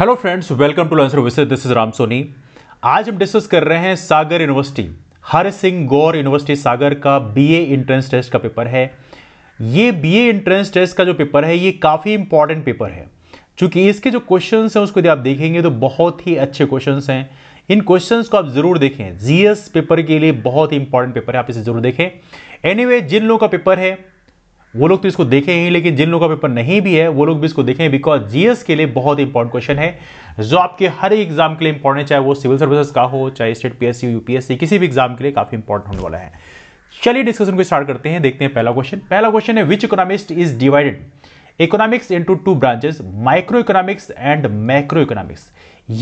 hello friends welcome to Lancer विशेष this is Ram Soni आज हम डिस्कस कर रहे हैं सागर यूनिवर्सिटी हर सिंह गौर यूनिवर्सिटी सागर का बीए एंट्रेंस टेस्ट का पेपर है ये बीए एंट्रेंस टेस्ट का जो पेपर है ये काफ़ी इंपॉर्टेंट पेपर है चूंकि इसके जो क्वेश्चन हैं उसको यदि आप देखेंगे तो बहुत ही अच्छे क्वेश्चन हैं इन क्वेश्चन को आप जरूर देखें जीएस पेपर के लिए बहुत ही इंपॉर्टेंट पेपर है आप इसे जरूर देखें एनी anyway, जिन लोगों का पेपर है वो लोग तो इसको देखें ही लेकिन जिन लोगों का पेपर नहीं भी है वो लोग भी इसको देखें बिकॉज जीएस के लिए बहुत इंपॉर्टेंट क्वेश्चन है जो आपके हर एक एग्जाम के लिए इंपॉर्टेंट चाहे वो सिविल सर्विसेज का हो चाहे स्टेट पीएससी यूपीएससी किसी भी एग्जाम के लिए काफी इंपॉर्टेंट होने वाला है चलिए डिस्कशन को स्टार्ट करते हैं देखते हैं पहला क्वेश्चन पहला क्वेश्चन है which economist is divided economics into two branches microeconomics and macroeconomics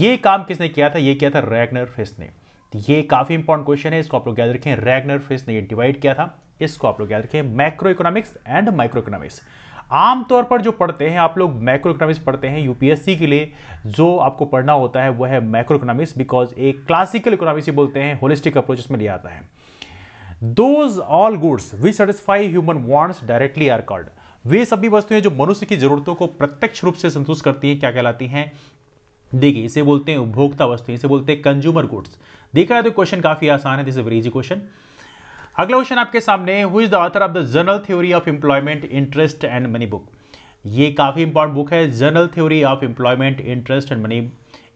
ये काम किसने किया था ये किया था रैगनर फेस ने ये काफ़ी इंपॉर्टेंट क्वेश्चन है इसको आप लोग याद रखें रैगनर फिस ने ये डिवाइड किया था इसको आप लोग याद रखें macroeconomics and microeconomics आमतौर पर जो पढ़ते हैं आप लोग माइक्रो इकोनॉमिक्स पढ़ते हैं यूपीएससी के लिए जो आपको पढ़ना होता है वह है माइक्रो इकोनॉमिक्स बिकॉज एक क्लासिकल इकोनॉमिक्स ही बोलते हैं होलिस्टिक अप्रोच इसमें लिया आता है those all goods we satisfy human wants directly are called वे सभी वस्तुएं जो मनुष्य की जरूरतों को प्रत्यक्ष रूप से संतुष्ट करती हैं क्या कहलाती हैं देखिए इसे बोलते हैं उपभोक्ता वस्तु इसे बोलते हैं कंज्यूमर गुड्स देखा है तो क्वेश्चन काफी आसान है दिस वेरी इजी क्वेश्चन अगला क्वेश्चन आपके सामने who is the author of the General Theory of Employment Interest and Money book ये काफी इंपॉर्टेंट बुक है General Theory of Employment Interest and Money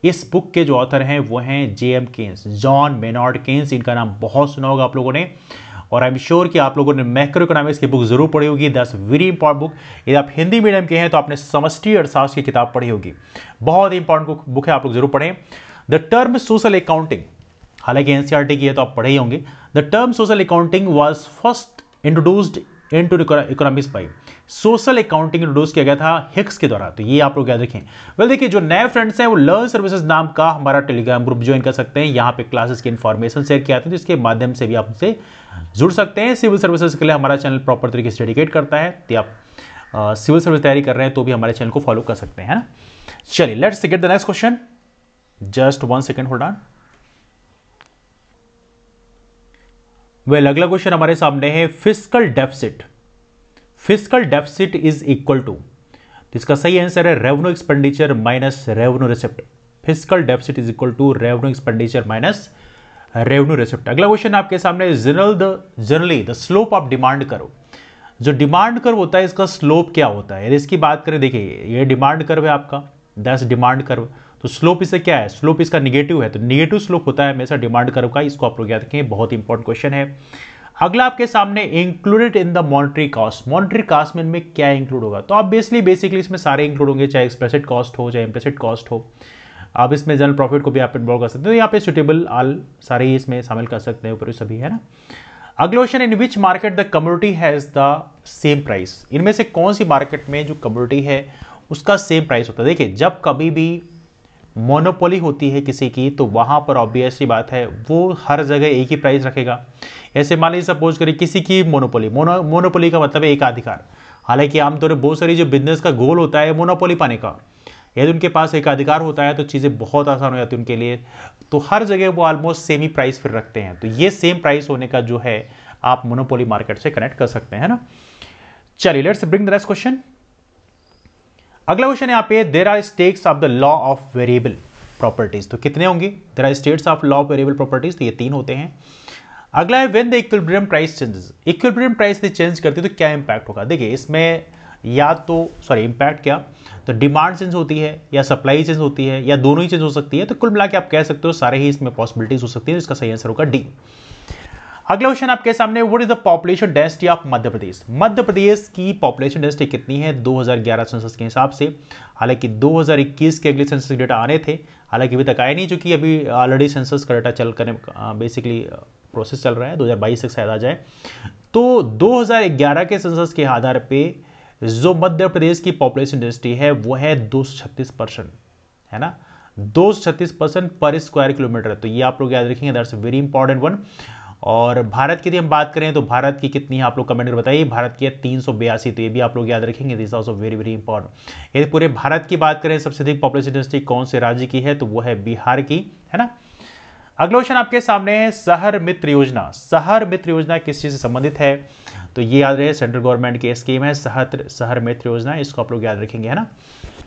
इस बुक के जो ऑथर हैं वो हैं J M Keynes John Maynard Keynes इनका नाम बहुत सुना होगा आप लोगों ने और आई एम श्योर कि आप लोगों ने मैक्रो इकोनॉमिक्स की बुक जरूर पढ़ी होगी दस वेरी इंपॉर्टेंट बुक यदि आप हिंदी मीडियम के हैं तो आपने समष्टि अर्थशास्त्र की किताब पढ़ी होगी बहुत ही इंपॉर्टेंट बुक है आप लोग जरूर पढ़ें द टर्म सोशल अकाउंटिंग हालांकि एनसीआरटी e की है तो आप पढ़े ही होंगे the term social accounting was first introduced into economics by social accounting introduce किया गया था हिक्स के द्वारा तो ये आप लोग याद रखें वेल देखिए जो नए फ्रेंड्स हैं वो लर्न सर्विसेज नाम का हमारा टेलीग्राम ग्रुप ज्वाइन कर सकते हैं यहाँ पे क्लासेस की इन्फॉर्मेशन शेयर किया जाती है जिसके माध्यम से भी आप उनसे जुड़ सकते हैं सिविल सर्विसेज के लिए हमारा चैनल प्रॉपर तरीके से डेडिकेट करता है तो आप सिविल सर्विस तैयारी कर रहे हैं तो भी हमारे चैनल को फॉलो कर सकते हैं चलिए let's get the next question just one second hold on well अगला क्वेश्चन हमारे सामने है physical deficit physical deficit is equal to इसका सही आंसर है revenue expenditure minus revenue receipt physical deficit is equal to revenue expenditure minus revenue receipt अगला question आपके सामने general the generally the slope of demand curve जो demand curve होता है इसका स्लोप क्या होता है इसकी बात करें देखिए ये डिमांड कर्व है आपका दस डिमांड कर्व तो स्लोप इसे क्या है स्लोप इसका निगेटिव है तो निगेटिव स्लोप होता है हमेशा डिमांड कर्व का इसको आप लोग याद रखें बहुत इंपॉर्टेंट क्वेश्चन है अगला आपके सामने included in the monetary cost monetary cost में इनमें क्या इंक्लूड होगा तो आप बेसिकली बेसिकली इसमें सारे इंक्लूड होंगे चाहे एक्सप्रेसिड कॉस्ट हो चाहे इम्प्रेसिड कॉस्ट हो आप इसमें जनरल प्रॉफिट को भी आप इन्वॉल्व कर सकते हो तो यहाँ पे सुटेबल आल सारे ही इसमें शामिल कर सकते हैं ऊपर सभी है ना अगला question in which market the community has the same price इनमें से कौन सी मार्केट में जो कम्युनिटी है उसका सेम प्राइस होता है देखिए जब कभी भी मोनोपोली होती है किसी की तो वहाँ पर ऑब्वियसली बात है वो हर जगह एक ही प्राइस रखेगा ऐसे मान लीजिए सपोज करिए किसी की मोनोपोली मोनो मोनोपोली का मतलब है एक अधिकार हालांकि आमतौर पर बहुत सारी जो बिजनेस का गोल होता है मोनोपोली पाने का यदि उनके पास एक अधिकार होता है तो चीज़ें बहुत आसान हो जाती है उनके लिए तो हर जगह वो ऑलमोस्ट सेम ही प्राइस फिर रखते हैं तो ये सेम प्राइस होने का जो है आप मोनोपोली मार्केट से कनेक्ट कर सकते हैं ना चलिए let's bring the next question अगला क्वेश्चन यहाँ पे there are states of the law of variable properties तो कितने होंगे there are states of law of variable properties तो ये तीन होते हैं अगला है when the equilibrium price changes equilibrium price change करते है तो क्या इंपैक्ट होगा देखिए इसमें या तो सॉरी इंपैक्ट क्या तो डिमांड चेंज होती है या सप्लाई चेंज होती है या दोनों ही चेंज हो सकती है तो कुल मिला आप कह सकते हो सारे ही इसमें पॉसिबिलिटीज हो सकती है इसका सही आंसर होगा डी अगला क्वेश्चन आपके सामने what is the population density of Madhya Pradesh Madhya Pradesh की पॉपुलेशन डेंसिटी कितनी है 2011 सेंसस के हिसाब से हालांकि 2021 के अगले सेंसस डेटा आने थे हालांकि अभी तक आए नहीं चूंकि अभी ऑलरेडी सेंसस का डेटा चल कर बेसिकली प्रोसेस चल रहा है 2022 तक शायद आ जाए तो 2011 के सेंसस के आधार पर जो मध्य प्रदेश की पॉपुलेशन डेंसिटी है वो है दो है ना दो पर स्क्वायर किलोमीटर तो ये आप लोग याद रखेंगे दैट्स वेरी इंपॉर्टेंट वन और भारत की यदि हम बात करें तो भारत की कितनी है आप लोग कमेंट कर बताइए भारत की है तीन सौ बयासी तो ये भी आप लोग याद रखेंगे this also very very important यदि पूरे भारत की बात करें सबसे अधिक पॉपुलेशन डेंसिटी कौन से राज्य की है तो वो है बिहार की है ना अगला क्वेश्चन आपके सामने है शहर मित्र योजना शहर मित्र योजना किस चीज़ से संबंधित है तो ये याद रहे सेंट्रल गवर्नमेंट की स्कीम है शहर शहर मित्र योजना इसको आप लोग याद रखेंगे है ना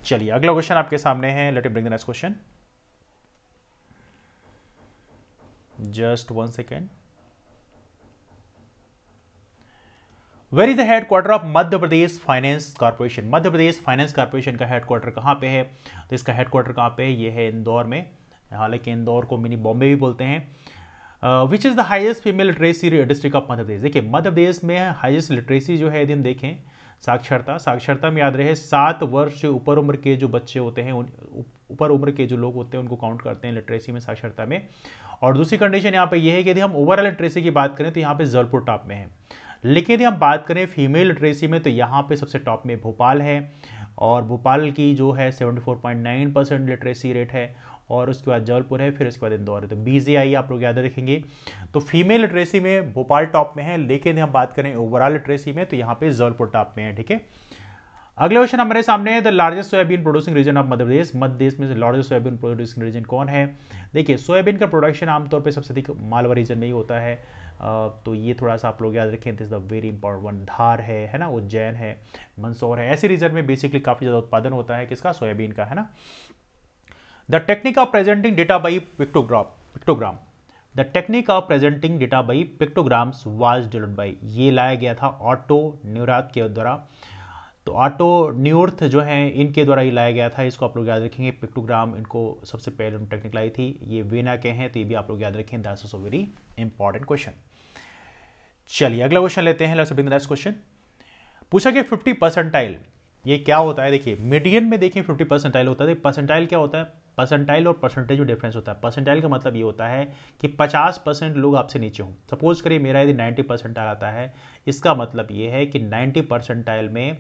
चलिए अगला क्वेश्चन आपके सामने है let bring the next question just one second where is the headquarter of Madhya Pradesh finance corporation Madhya Pradesh finance corporation का हेडक्वार्टर कहाँ पे है तो इसका हेडक्वार्टर कहाँ पे है ये है इंदौर में हालांकि इंदौर को मिनी बॉम्बे भी बोलते हैं which is the highest female literacy district of Madhya Pradesh देखिए मध्य प्रदेश में हाइएस्ट लिटरेसी जो है यदि हम देखें साक्षरता साक्षरता में याद रहे सात वर्ष से ऊपर उम्र के जो बच्चे होते हैं ऊपर उम्र के जो लोग होते हैं उनको काउंट करते हैं लिटरेसी में साक्षरता में और दूसरी कंडीशन यहाँ पे ये यह है कि यदि हम ओवरऑल लिटरेसी की बात करें तो यहाँ पे जलपुर टॉप में है लेकिन हम बात करें फीमेल लिटरेसी में तो यहाँ पे सबसे टॉप में भोपाल है और भोपाल की जो है 74.9 परसेंट लिटरेसी रेट है और उसके बाद जबलपुर है फिर उसके बाद इंदौर है तो बी जे आई आप लोग याद रखेंगे तो फीमेल लिटरेसी में भोपाल टॉप में है लेकिन हम बात करें ओवरऑल लिटरेसी में तो यहाँ पे जबलपुर टॉप में है ठीक है अगले क्वेश्चन हमारे सामने the largest soybean producing region of Madhya Pradesh मध्य देश में लार्जेस्ट सोयाबीन प्रोड्यूसिंग रीजन कौन है देखिए सोयाबीन का प्रोडक्शन आमतौर पर सबसे अधिक मालवा रीजन में ही होता है तो ये थोड़ा सा आप लोग याद रखें this the very important one Dhar है है ना उज्जैन है मंदसौर है ऐसे रीजन में बेसिकली काफ़ी ज़्यादा उत्पादन होता है किसका सोयाबीन का है ना the technique of presenting data by pictograph pictogram the technique of presenting data by pictograms was develop by ये लाया गया था ऑटो न्यूरात के द्वारा तो ऑटो न्यूर्थ जो है इनके द्वारा ही लाया गया था इसको आप लोग याद रखेंगे पिक्टोग्राम इनको सबसे पहले टेक्निक लाई थी ये वेना के हैं तो ये भी आप लोग याद रखें that's also very important question चलिए अगला क्वेश्चन लेते हैं नेक्स्ट क्वेश्चन पूछा गया फिफ्टी परसेंटाइल ये क्या होता है देखिए मीडियन में देखिए फिफ्टी परसेंटाइल होता है परसेंटाइल क्या होता है परसेंटाइल और परसेंटेज में डिफरेंस होता है परसेंटाइल का मतलब ये होता है कि 50 परसेंट लोग आपसे नीचे हों सपोज करिए मेरा यदि 90 परसेंटाइल आता है इसका मतलब ये है कि 90 परसेंटाइल में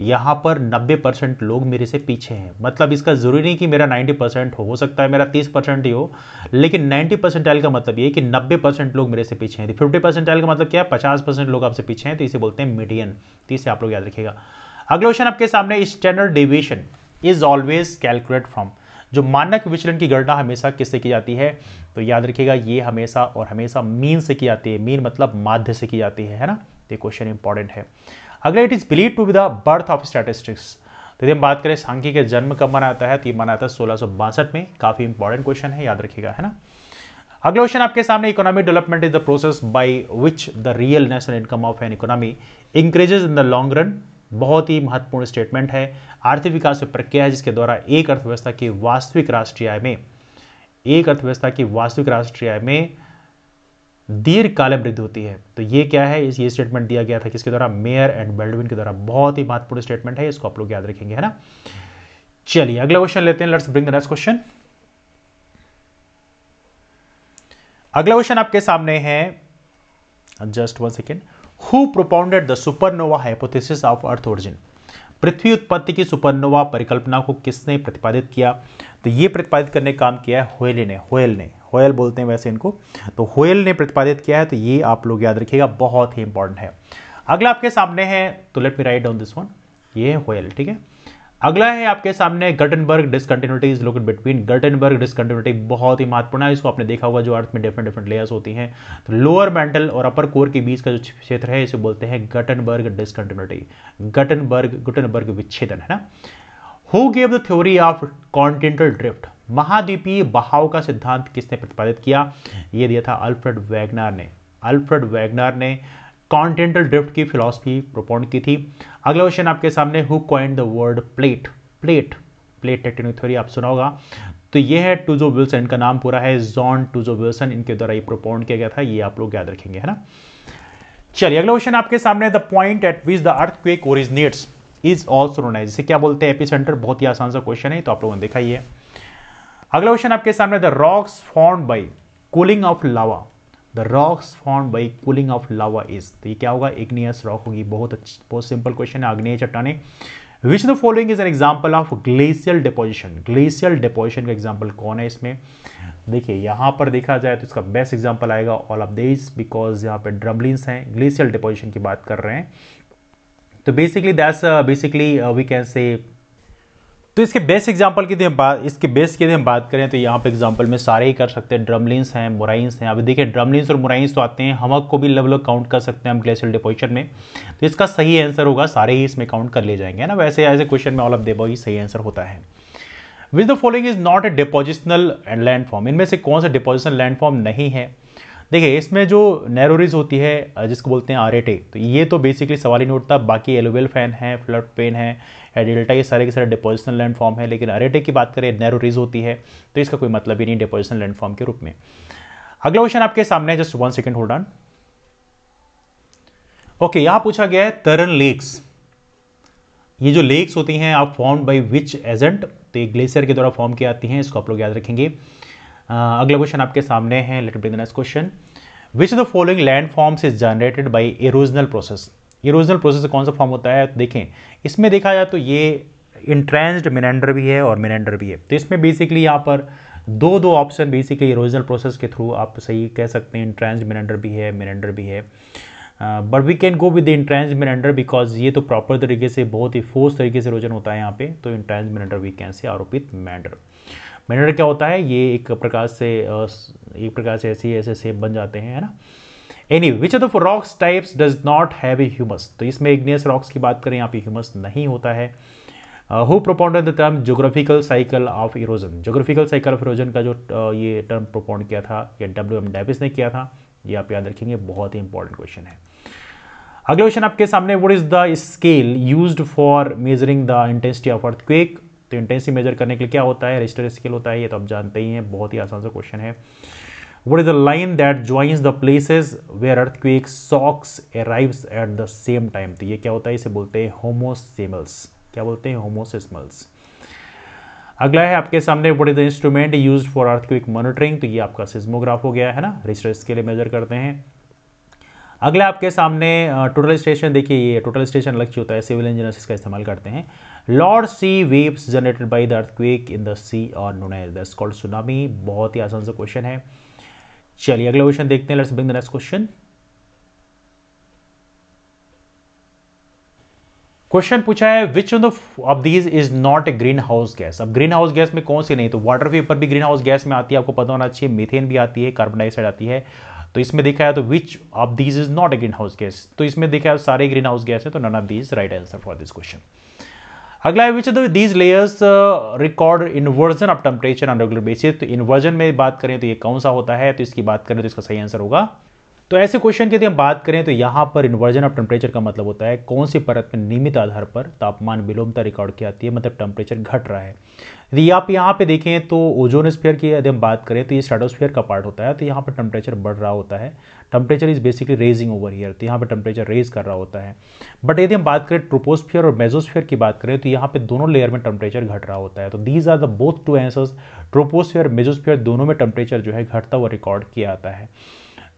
यहाँ पर 90 परसेंट लोग मेरे से पीछे हैं मतलब इसका ज़रूरी नहीं कि मेरा 90 परसेंट हो हो सकता है मेरा 30 परसेंट ही हो लेकिन 90 परसेंट का मतलब ये कि 90 परसेंट लोग मेरे से पीछे हैं तो फिफ्टी परसेंट का मतलब क्या है 50 परसेंट लोग आपसे पीछे हैं तो इसे बोलते हैं मीडियन तो इसे आप लोग याद रखिएगा अगला क्वेश्चन आपके सामने standard deviation is always calculate from जो मानक विचलन की गणना हमेशा किससे की जाती है तो याद रखिएगा ये हमेशा और हमेशा मीन से की जाती है मीन मतलब माध्य से की जाती है है ना तो क्वेश्चन इंपॉर्टेंट है अगला it is believe to be the birth of statistics तो यदि हम बात करें सांख्य के जन्म कब मनाता है तो ये मनाता है सोलह में काफ़ी इंपॉर्टेंट क्वेश्चन है याद रखिएगा है ना अगला क्वेश्चन आपके सामने economic development is the process by which the real national income of an economy increases in the long run बहुत ही महत्वपूर्ण स्टेटमेंट है आर्थिक विकास प्रक्रिया है जिसके द्वारा एक अर्थव्यवस्था की वास्तविक राष्ट्रीय आय में एक अर्थव्यवस्था की वास्तविक राष्ट्रीय आय में दीर्घकाल वृद्धि होती है तो ये क्या है ये स्टेटमेंट दिया गया था किसके द्वारा मेयर एंड बेल्डविन के द्वारा बहुत ही महत्वपूर्ण स्टेटमेंट है इसको आप लोग याद रखेंगे है ना चलिए अगला क्वेश्चन लेते हैं let's bring the next question अगला क्वेश्चन आपके सामने है just one second who propounded the supernova hypothesis of earth origin पृथ्वी उत्पत्ति की सुपरनोवा परिकल्पना को किसने प्रतिपादित किया तो यह प्रतिपादित करने काम किया है होयले ने होयल ने होयल बोलते हैं वैसे इनको तो होयल ने प्रतिपादित किया है तो ये आप लोग याद रखिएगा बहुत ही इंपॉर्टेंट है अगला आपके सामने है तो let me write down this one ये है होयल ठीक है अगला है आपके सामने Gutenberg discontinuities is locate between Gutenberg discontinuity बहुत ही महत्वपूर्ण है इसको आपने देखा होगा जो अर्थ में डिफरेंट डिफरेंट लेयर्स होती हैं तो लोअर मेंटल और अपर कोर के बीच का जो क्षेत्र है इसे बोलते हैं गटनबर्ग डिसकंटिन्यूटी गटनबर्ग गुटनबर्ग विच्छेदन है ना who gave the theory of continental drift महाद्वीपीय बहाव का सिद्धांत किसने प्रतिपादित किया ये दिया था अल्फ्रेड वैगनर ने अल्फ्रेड वैगनर ने कॉन्टिनेंटल ड्रिफ्ट की फिलोसफी प्रोपोन्ड की थी अगला क्वेश्चन आपके सामने who coined the word plate plate plate tectonic theory आप सुना होगा तो ये है टूजो विल्सन इनका नाम पूरा है जॉन टूजो विल्सन इनके द्वारा ये प्रोपोन्ड किया गया था ये आप लोग याद रखेंगे है ना चलिए अगला क्वेश्चन आपके सामने the point at which the earthquake originates is also known as इसे क्या बोलते हैं एपी सेंटर बहुत ही आसान सा क्वेश्चन है तो आप लोगों ने देखा ही है अगला क्वेश्चन आपके सामने the rocks form by cooling of lava the rocks form by cooling of lava is तो ये क्या होगा इग्नियस रॉक होगी बहुत अच्छी बहुत सिंपल क्वेश्चन है अग्नि चट्टाने which the following is an example of glacial deposition glacial deposition का एग्जाम्पल कौन है इसमें देखिए यहाँ पर देखा जाए तो इसका बेस्ट एग्जाम्पल आएगा ऑल ऑफ दिस बिकॉज यहाँ पे ड्रबलिंग्स हैं ग्लेशियल डिपोजिशन की बात कर रहे हैं तो basically that's basically we can say तो इसके बेस्ट एग्जाम्पल की तो बात इसके बेस की हम बात करें तो यहाँ पे एग्जाम्पल में सारे ही कर सकते हैं ड्रमलिंस हैं मुराइंस हैं अभी देखिए ड्रमलिंस और मुराइंस तो आते हैं हमक को भी लव लोग काउंट कर सकते हैं हम ग्लेशियल डिपोजिशन में तो इसका सही आंसर होगा सारे ही इसमें काउंट कर ले जाएंगे ना वैसे ऐसे क्वेश्चन में ऑल ऑफ देबो ही सही आंसर होता है with the following is not a depositional land form इनमें से कौन सा डिपोजिशनल लैंड फॉर्म नहीं है देखिए इसमें जो नैरोज होती है जिसको बोलते हैं आर तो ये तो बेसिकली सवाल ही नहीं उठता बाकी एलोवेल फैन है फ्लड पेन है डेल्टा ये सारे के सारे डिपोजिशनल लैंड फॉर्म है लेकिन आर की बात करें नैरोज होती है तो इसका कोई मतलब ही नहीं डिपोजिशनल लैंड फॉर्म के रूप में अगला क्वेश्चन आपके सामने है just one second hold on okay यहां पूछा गया है तरन लेक्स ये जो लेक्स होती हैं आप फॉर्म बाई विच एजेंट तो ये ग्लेशियर के द्वारा फॉर्म की आती हैं इसको आप लोग याद रखेंगे Uh, अगला क्वेश्चन आपके सामने है let be next question which the following land forms is generated by erosional process erosional process कौन सा फॉर्म होता है देखें इसमें देखा जाए तो ये इंट्रेंस्ड मिनेंडर भी है और मिनेंडर भी है तो इसमें बेसिकली यहाँ पर दो दो ऑप्शन बेसिकली इरोजनल प्रोसेस के थ्रू आप सही कह सकते हैं इंट्रेंस्ड मिनेंडर भी है मिनेंडर भी है but we can go with entrenched meander because ये तो प्रॉपर तरीके से बहुत ही फोर्स तरीके से रोजन होता है यहाँ पे तो इंट्रेंस मिनेंडर वी कैन से आरोपित मैंडर मैनर क्या होता है ये एक प्रकार से एक प्रकार से ऐसे ऐसे सेब बन जाते हैं है ना any which of rocks types does not have a humus तो इसमें इग्नियस रॉक्स की बात करें यहाँ पे ह्यूमस नहीं होता है who propound the term geographical cycle of erosion geographical cycle of erosion का जो ये टर्म प्रोपाउंड किया था या डब्ल्यू एम डेविस ने किया था ये आप याद रखेंगे बहुत ही इंपॉर्टेंट क्वेश्चन है अगला क्वेश्चन आपके सामने what is the scale use for measuring the intensity of earthquake तो इंटेंसिटी मेजर करने के लिए क्या होता है रजिस्टर स्केल होता है ये तो आप जानते ही हैं बहुत ही आसान सा क्वेश्चन है is the line that joins the places where earthquake shocks arrives at the same time तो ये क्या होता है इसे बोलते हैं होमोसेमल्स क्या बोलते हैं होमोसिस्मल्स अगला है आपके सामने what is the instrument use for quake monitoring तो ये आपका सिस्मोग्राफ हो गया है ना रजिस्टर के लिए मेजर करते हैं अगले आपके सामने टोटल स्टेशन देखिए ये टोटल स्टेशन अलग होता है सिविल इंजीनियर्स इसका इस्तेमाल करते हैं large sea waves generated by the earthquake in the sea are known दस कॉल्ड सुनामी बहुत ही आसान सा क्वेश्चन है चलिए अगला क्वेश्चन देखते हैं let's bring the next question question पूछा है which one of these is not a greenhouse gas अब ग्रीन हाउस गैस में कौन सी नहीं तो वाटर वेपर भी ग्रीन हाउस गैस में आती है आपको पता होना चाहिए मीथेन भी आती है कार्बन डाइऑक्साइड आती है तो इसमें देखा है तो which of these is not a greenhouse gas तो इसमें देखा है तो सारे ग्रीन हाउस गैस है तो none of these right answer for this question अगला है which these layers record inversion of temperature on regular basis तो इन्वर्जन में बात करें तो ये कौन सा होता है तो इसकी बात करें तो इसका सही आंसर होगा तो ऐसे क्वेश्चन की यदि हम बात करें तो यहाँ पर इन्वर्जन ऑफ टेम्परेचर का मतलब होता है कौन सी परत में नियमित आधार पर तापमान विलोमता रिकॉर्ड की आती है मतलब टेम्परेचर घट रहा है यदि आप यहाँ पे देखें तो ओजोन स्फेयर की यदि हम बात करें तो ये स्ट्रेटोस्फेयर का पार्ट होता है तो यहाँ पर टेम्परेचर बढ़ रहा होता है temperature is basically raising over here तो यहाँ पर टेम्परेचर रेज कर रहा होता है बट यदि हम बात करें ट्रोपोस्फेयर और मेजोस्फेयर की बात करें तो यहाँ पर दोनों लेयर में टेम्परेचर घट रहा होता है तो these are the both two answers troposphere mesosphere दोनों में टेम्परेचर जो है घटता हुआ रिकॉर्ड किया जाता है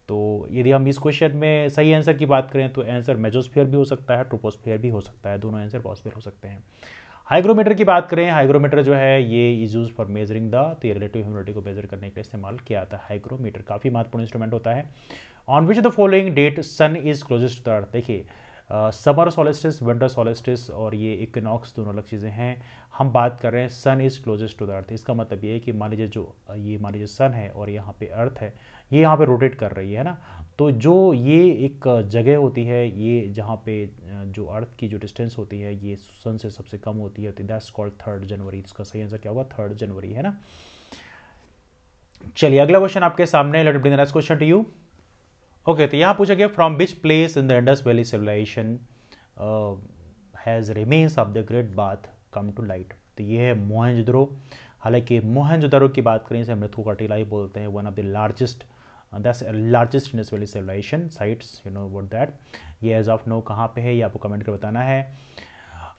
तो यदि हम इस क्वेश्चन में सही आंसर की बात करें तो आंसर मेजोस्फेयर भी हो सकता है ट्रोपोस्फेयर भी हो सकता है दोनों आंसर पॉसिबल हो सकते हैं हाइग्रोमीटर की बात करें हाइग्रोमीटर जो है ये is use for measuring the तो ये रिलेटिव ह्यूमिडिटी को मेजर करने के लिए इस्तेमाल किया जाता है हाइग्रोमीटर काफ़ी महत्वपूर्ण इंस्ट्रूमेंट होता है on which the following date sun is closest to the earth देखिए समर सोलिस्टिस विंटर सोलिस्टिस और ये इक्नॉक्स दोनों अलग चीज़ें हैं हम बात कर रहे हैं sun is closest to the earth इसका मतलब ये है कि मान लीजिए जो ये मान लीजिए सन है और यहाँ पे अर्थ है ये यहाँ पे रोटेट कर रही है ना तो जो ये एक जगह होती है ये जहाँ पे जो अर्थ की जो डिस्टेंस होती है ये सन से सबसे कम होती है दैट्स कॉल्ड थर्ड जनवरी इसका सही आंसर क्या होगा थर्ड जनवरी है ना चलिए अगला क्वेश्चन आपके सामने let be the next question to you okay तो यहाँ पूछा गया from which place in the Indus valley civilization has remains of the great bath come to light तो ये है मोहनजुद्रो हालांकि मोहनजोदड़ो की बात करें इसे मृत्यु का टीला ही बोलते हैं one of the largest that's largest Indus valley civilization sites you know what that ये एज ऑफ नो कहाँ पे है ये आपको कमेंट कर बताना है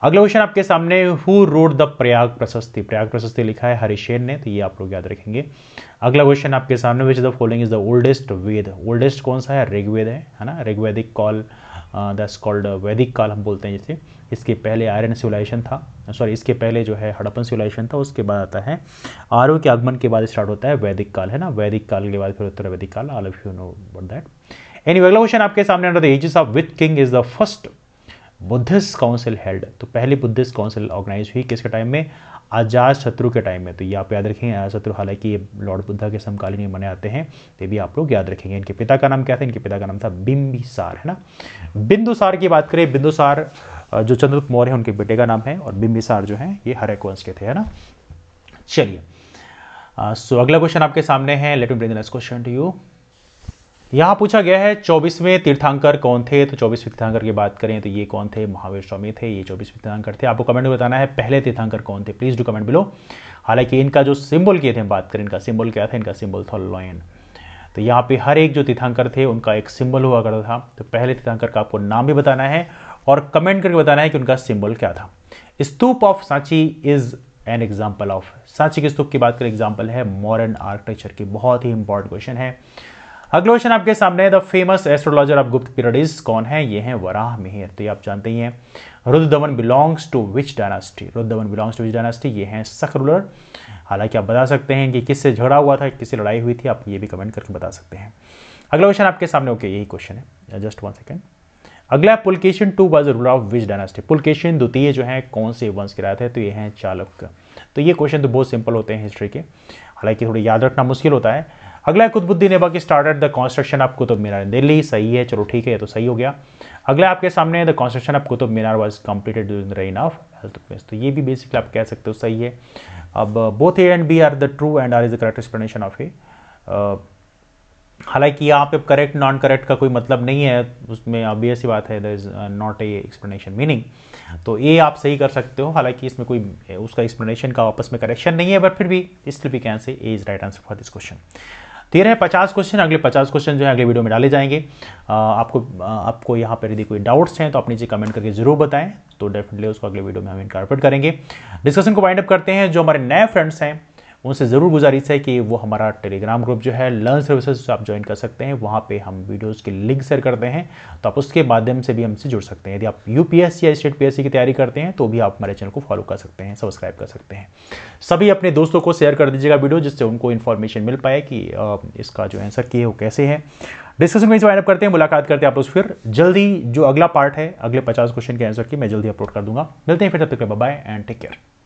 अगला क्वेश्चन आपके सामने हु रोड द प्रयाग प्रशस्ति प्रयाग प्रशस्ति लिखा है हरिशेन ने तो ये आप लोग याद रखेंगे अगला क्वेश्चन आपके सामने which the following is the oldest Veda oldest कौन सा है ऋग्वेद है है ना ऋग्वेदिक कॉल दैट्स कॉल्ड वैदिक काल हम बोलते हैं जैसे इसके पहले आयरन सिविलाइजेशन था सॉरी इसके पहले जो है हड़प्पन सिविलाइजेशन था उसके बाद आता है आर्य के आगमन के बाद स्टार्ट होता है वैदिक काल है ना वैदिक काल के बाद फिर उत्तर वैदिक काल all of you know about that any अगला क्वेश्चन आपके सामने under the aegis of with king is the first Buddhist council held तो पहली बुद्धिस्ट काउंसिल ऑर्गेनाइज हुई किसके टाइम में आजाद शत्रु के टाइम में तो ये आप याद रखेंगे आजाद शत्रु हालांकि ये लॉर्ड बुद्धा के समकालीन मने आते हैं ये भी आप लोग याद रखेंगे इनके पिता का नाम क्या था इनके पिता का नाम था बिम्बिसार है ना बिंदुसार की बात करें बिंदुसार जो चंद्रगुप्त मौर्य है उनके बेटे का नाम है और बिम्बिसार जो है ये हरे वंश के थे है ना चलिए सो अगला क्वेश्चन आपके सामने है let me bring the next question to you यहां पूछा गया है चौबीसवें तीर्थांकर कौन थे तो चौबीसवें तीर्थांकर की बात करें तो ये कौन थे महावीर स्वामी थे ये चौबीसवें तीर्थांकर थे आपको कमेंट में बताना है पहले तीर्थांकर कौन थे प्लीज डू कमेंट बिलो हालांकि इनका जो सिंबल किए थे हम बात करें इनका सिंबल क्या था इनका सिंबल था लॉयन तो यहाँ पे हर एक जो तीर्थांकर थे उनका एक सिंबल हुआ करता था तो पहले तीर्थांकर का आपको नाम भी बताना है और कमेंट करके बताना है कि उनका सिंबल क्या था stupa of Sanchi is an example of Sanchi के स्तूप की बात करें एग्जाम्पल है मॉडर्न आर्किटेक्चर की बहुत ही इंपॉर्टेंट क्वेश्चन है अगला क्वेश्चन आपके सामने the famous astrologer of Gupta period is कौन है ये है वराह मिहिर तो ये आप जानते ही हैं Rudradaman belongs to which dynasty Rudradaman belongs to which dynasty ये हैं सख रूलर हालांकि आप बता सकते हैं कि किससे झगड़ा हुआ था किससे लड़ाई हुई थी आप ये भी कमेंट करके बता सकते हैं अगला क्वेश्चन आपके सामने ओके यही क्वेश्चन है जस्ट वन सेकेंड अगला Pulakeshin two was ruler of which dynasty Pulakeshin द्वितीय जो है कौन से वंश के राजा थे तो ये हैं चालुक्य तो ये क्वेश्चन तो बहुत सिंपल होते हैं हिस्ट्री के हालांकि थोड़ी याद रखना मुश्किल होता है अगला है ने बाकी started the construction of Qutub Minar Delhi सही है चलो ठीक है तो सही हो गया अगला आपके सामने the construction of Qutub Minar was completed during the reign of हेल्थ तो ये भी बेसिकली आप कह सकते हो सही है अब both A and B are the true and R is the correct explanation of A हालांकि यहाँ पे करेक्ट नॉन करेक्ट का कोई मतलब नहीं है उसमें ऑब्वियस ही बात है there is not a explanation meaning तो ये आप सही कर सकते हो हालांकि इसमें कोई उसका एक्सप्लेनेशन का आपस में करेक्शन नहीं है बट फिर भी इसलिए भी can say A is right answer for this question दे रहे पचास क्वेश्चन अगले पचास क्वेश्चन जो है अगले वीडियो में डाले जाएंगे आ, आपको आ, आपको यहाँ पर यदि कोई डाउट्स हैं तो आप नीचे कमेंट करके जरूर बताएं तो डेफिनेटली उसको अगले वीडियो में हम इनकारपेट करेंगे डिस्कशन को वाइंड अप करते हैं जो हमारे नए फ्रेंड्स हैं उनसे ज़रूर गुजारिश है कि वो हमारा टेलीग्राम ग्रुप जो है लर्न सर्विसेज आप ज्वाइन कर सकते हैं वहाँ पे हम वीडियोस के लिंक शेयर करते हैं तो आप उसके माध्यम से भी हमसे जुड़ सकते हैं यदि आप यू या स्टेट पी की तैयारी करते हैं तो भी आप हमारे चैनल को फॉलो कर सकते हैं सब्सक्राइब कर सकते हैं सभी अपने दोस्तों को शेयर कर दीजिएगा वीडियो जिससे उनको इन्फॉर्मेशन मिल पाए कि इसका जो आंसर की है वो कैसे है डिस्कशन में ज्वाइन अप करते हैं मुलाकात करते हैं आप उस फिर जल्दी जो अगला पार्ट है अगले पचास क्वेश्चन के आंसर की मैं जल्दी अपलोड कर दूंगा मिलते हैं फिर तब तक बाय एंड टेक केयर